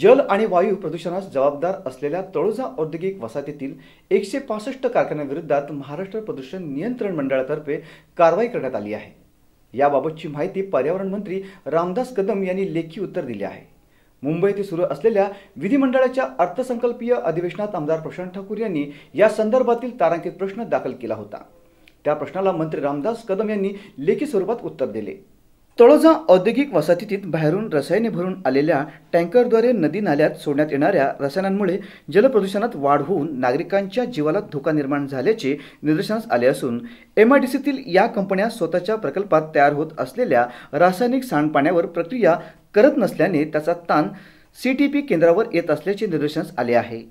जल आणि वायू प्रदूषणास जबाबदार असलेल्या तळोजा औद्योगिक वसाहतीतील एकशे पासष्ट कारखान्यांविरोधात महाराष्ट्र प्रदूषण नियंत्रण मंडळातर्फे कारवाई करण्यात आली आहे याबाबतची माहिती पर्यावरण मंत्री रामदास कदम यांनी लेखी उत्तर दिले आहे मुंबई सुरू असलेल्या विधिमंडळाच्या अर्थसंकल्पीय अधिवेशनात आमदार प्रशांत ठाकूर यांनी या संदर्भातील तारांकित प्रश्न दाखल केला होता त्या प्रश्नाला मंत्री रामदास कदम यांनी लेखी स्वरूपात उत्तर दिले तळोजा औद्योगिक वसाहतीत बाहेरून रसायने भरून आलेल्या टँकरद्वारे नदी नाल्यात सोडण्यात येणाऱ्या रसायनांमुळे जलप्रदूषणात वाढ होऊन नागरिकांच्या जीवाला धोका निर्माण झाल्याचे निदर्शनास आले असून एमआयडीसीतील या कंपन्या स्वतःच्या प्रकल्पात तयार होत असलेल्या रासायनिक सांडपाण्यावर प्रक्रिया करत नसल्याने त्याचा ताण सीटीपी केंद्रावर येत असल्याचे निदर्शनास आले आहे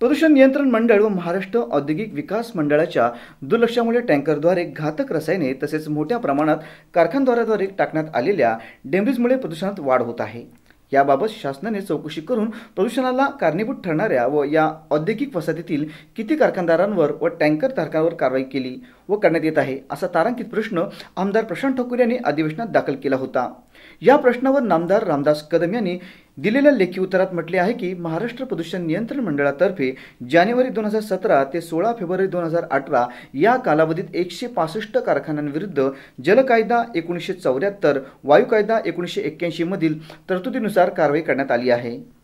प्रदूषण नियंत्रण मंडळ व महाराष्ट्र औद्योगिक विकास मंडळाच्या दुर्लक्षामुळे टँकरद्वारे घातक रसायने तसेच मोठ्या प्रमाणात कारखानद्वाराद्वारे टाकण्यात आलेल्या डेंब्रीजमुळे प्रदूषणात वाढ होत आहे याबाबत शासनाने चौकशी करून प्रदूषणाला कारणीभूत ठरणाऱ्या व या औद्योगिक वसाहतीतील किती कारखानदारांवर व टँकर धारकांवर कारवाई केली व करण्यात येत आहे असा तारांकित प्रश्न आमदार प्रशांत ठाकूर यांनी अधिवेशनात दाखल केला होता या प्रश्नावर नामदार रामदास कदम यांनी दिलेल्या लेखी उत्तरात म्हटले आहे की महाराष्ट्र प्रदूषण नियंत्रण मंडळातर्फे जानेवारी दोन हजार सतरा ते सोळा फेब्रुवारी दोन हजार अठरा या कालावधीत एकशे पासष्ट कारखान्यांविरुद्ध जल कायदा एकोणीसशे चौऱ्याहत्तर वायू कायदा एकोणीसशे मधील तरतुदीनुसार कारवाई करण्यात आली आहे